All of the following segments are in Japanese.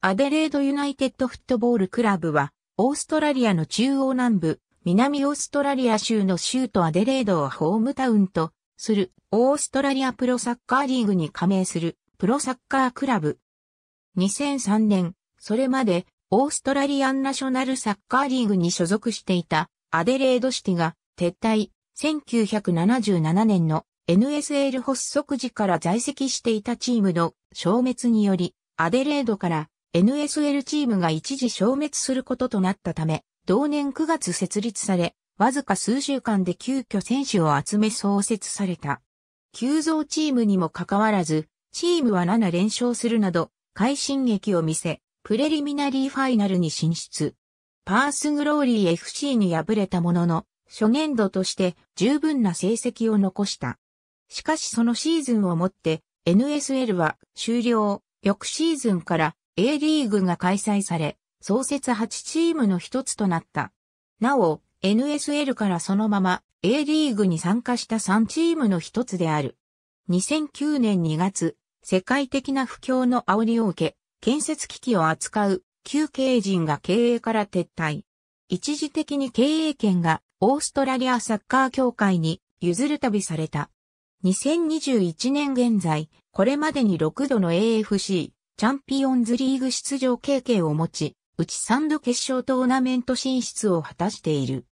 アデレードユナイテッドフットボールクラブは、オーストラリアの中央南部、南オーストラリア州の州都アデレードをホームタウンとするオーストラリアプロサッカーリーグに加盟するプロサッカークラブ。2003年、それまでオーストラリアンナショナルサッカーリーグに所属していたアデレードシティが撤退、1977年の NSL 発足時から在籍していたチームの消滅により、アデレードから NSL チームが一時消滅することとなったため、同年9月設立され、わずか数週間で急遽選手を集め創設された。急増チームにもかかわらず、チームは7連勝するなど、快進撃を見せ、プレリミナリーファイナルに進出。パースグローリー FC に敗れたものの、初年度として十分な成績を残した。しかしそのシーズンをもって、NSL は終了、翌シーズンから A リーグが開催され、創設8チームの一つとなった。なお、NSL からそのまま A リーグに参加した3チームの一つである。2009年2月、世界的な不況の煽りを受け、建設機器を扱う旧経営陣が経営から撤退。一時的に経営権がオーストラリアサッカー協会に譲る旅された。2021年現在、これまでに6度の AFC、チャンピオンズリーグ出場経験を持ち、うち3度決勝トーナメント進出を果たしている。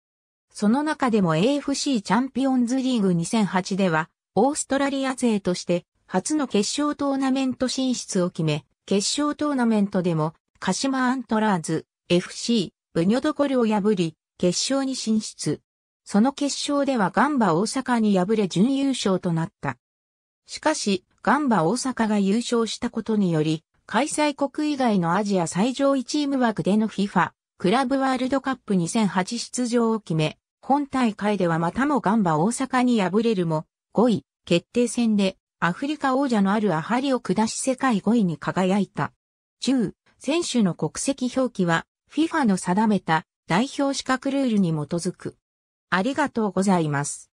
その中でも AFC チャンピオンズリーグ2008では、オーストラリア勢として初の決勝トーナメント進出を決め、決勝トーナメントでも鹿島アントラーズ、FC、ブニョドコルを破り、決勝に進出。その決勝ではガンバ大阪に敗れ準優勝となった。しかし、ガンバ大阪が優勝したことにより、開催国以外のアジア最上位チーム枠での FIFA クラブワールドカップ2008出場を決め、本大会ではまたもガンバ大阪に敗れるも、5位決定戦でアフリカ王者のあるアハリを下し世界5位に輝いた。10、選手の国籍表記は FIFA の定めた代表資格ルールに基づく。ありがとうございます。